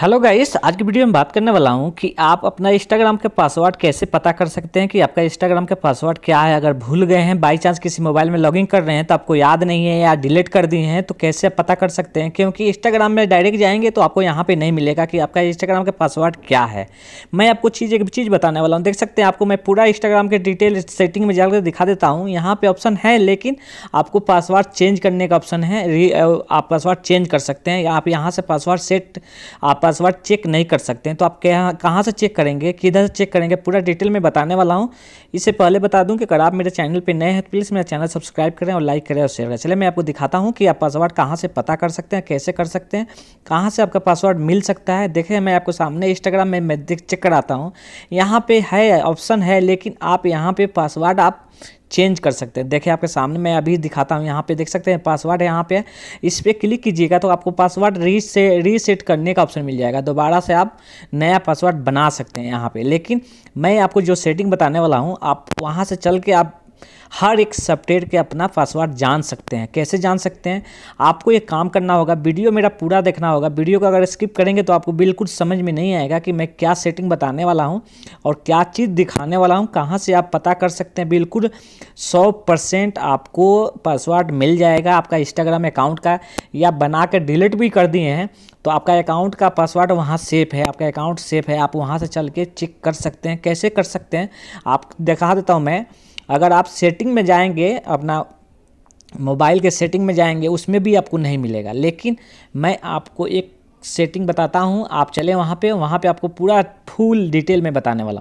hello guys आज की video में बात करने वाला हूं कि आप अपना इंस्टाग्राम के पासवर्ड कैसे पता कर सकते हैं कि आपका इंस्टाग्राम के पासवर्ड क्या है अगर भूल गए हैं बाई चांस किसी मोबाइल में लॉगिन कर रहे हैं तो आपको याद नहीं है या डिलीट कर दिए हैं तो कैसे आप पता कर सकते हैं क्योंकि इंस्टाग्राम में डायरेक्ट जाएंगे तो आपको यहाँ पर नहीं मिलेगा कि आपका इंस्टाग्राम का पासवर्ड क्या है मैं आपको चीज़ एक चीज़ बताने वाला हूँ देख सकते हैं आपको मैं पूरा इंस्टाग्राम के डिटेल सेटिंग में जाकर दिखा देता हूँ यहाँ पर ऑप्शन है लेकिन आपको पासवर्ड चेंज करने का ऑप्शन है आप पासवर्ड चेंज कर सकते हैं आप यहाँ से पासवर्ड सेट आप पासवर्ड चेक नहीं कर सकते हैं तो आप कहाँ से चेक करेंगे किधर से चेक करेंगे पूरा डिटेल में बताने वाला हूँ इससे पहले बता दूँ कि अगर आप मेरे चैनल पर नए हैं तो प्लीज़ मेरा चैनल सब्सक्राइब करें और लाइक करें और शेयर करें चले मैं आपको दिखाता हूँ कि आप पासवर्ड कहाँ से पता कर सकते हैं कैसे कर सकते हैं कहाँ से आपका पासवर्ड मिल सकता है देखें मैं आपको सामने इंस्टाग्राम में मैं चेक कराता हूँ यहाँ पर है ऑप्शन है लेकिन आप यहाँ पर पासवर्ड आप चेंज कर सकते हैं देखिए आपके सामने मैं अभी दिखाता हूँ यहाँ पे देख सकते हैं पासवर्ड है यहाँ पे इस पर क्लिक कीजिएगा तो आपको पासवर्ड रीसे रीसेट करने का ऑप्शन मिल जाएगा दोबारा से आप नया पासवर्ड बना सकते हैं यहाँ पर लेकिन मैं आपको जो सेटिंग बताने वाला हूँ आप वहाँ से चल के आप हर एक सॉफ्टवेयर के अपना पासवर्ड जान सकते हैं कैसे जान सकते हैं आपको ये काम करना होगा वीडियो मेरा पूरा देखना होगा वीडियो को अगर स्किप करेंगे तो आपको बिल्कुल समझ में नहीं आएगा कि मैं क्या सेटिंग बताने वाला हूँ और क्या चीज़ दिखाने वाला हूँ कहाँ से आप पता कर सकते हैं बिल्कुल सौ परसेंट आपको पासवर्ड मिल जाएगा आपका इंस्टाग्राम अकाउंट का या बना कर डिलीट भी कर दिए हैं तो आपका अकाउंट का पासवर्ड वहाँ सेफ है आपका अकाउंट सेफ है आप वहाँ से चल के चेक कर सकते हैं कैसे कर सकते हैं आप दिखा देता हूँ मैं अगर आप सेटिंग में जाएंगे अपना मोबाइल के सेटिंग में जाएंगे उसमें भी आपको नहीं मिलेगा लेकिन मैं आपको एक सेटिंग बताता हूँ आप चले वहाँ पे वहाँ पे आपको पूरा फुल डिटेल में बताने वाला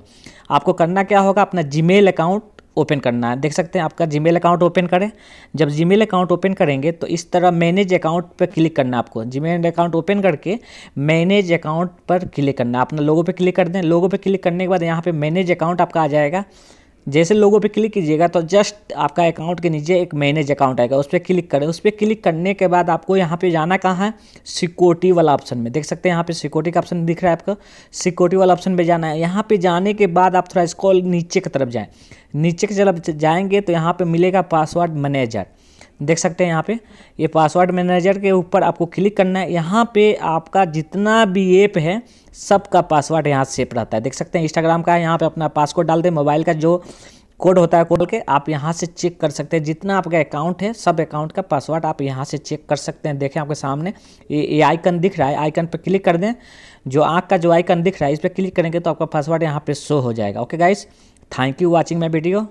आपको करना क्या होगा अपना जीमेल अकाउंट ओपन करना है देख सकते हैं आपका जीमेल अकाउंट ओपन करें जब जीमेल अकाउंट ओपन करेंगे तो इस तरह मैनेज अकाउंट पर क्लिक करना आपको जीमेल अकाउंट ओपन करके मैनेज अकाउंट पर क्लिक करना है अपना लोगों पर क्लिक कर दें लोगों पर क्लिक करने के बाद यहाँ पर मैनेज अकाउंट आपका आ जाएगा जैसे लोगों पे क्लिक कीजिएगा तो जस्ट आपका अकाउंट के नीचे एक मैनेज अकाउंट आएगा उस पर क्लिक करें उस पर क्लिक करने के बाद आपको यहाँ पे जाना कहाँ है सिक्योरिटी वाला ऑप्शन में देख सकते हैं यहाँ पे सिक्योरिटी का ऑप्शन दिख रहा है आपका सिक्योरिटी वाला ऑप्शन पे जाना है यहाँ पे जाने के बाद आप थोड़ा इसको नीचे की तरफ जाएँ नीचे की तरफ जाएंगे तो यहाँ पर मिलेगा पासवर्ड मैनेजर देख सकते हैं यहाँ पे ये पासवर्ड मैनेजर के ऊपर आपको क्लिक करना है यहाँ पे आपका जितना भी ऐप है सबका पासवर्ड यहाँ सेफ रहता है देख सकते हैं इंस्टाग्राम का यहाँ पे अपना पासवर्ड डाल दें मोबाइल का जो कोड होता है कोड के आप यहाँ से चेक कर सकते हैं जितना आपका अकाउंट है सब अकाउंट का पासवर्ड आप यहाँ से चेक कर सकते हैं देखें आपके सामने ये ये आइकन दिख रहा है आइकन पर क्लिक कर दें जो आँख का जो आइकन दिख रहा है इस पर क्लिक करेंगे तो आपका पासवर्ड यहाँ पे शो हो जाएगा okay guys thank you watching my video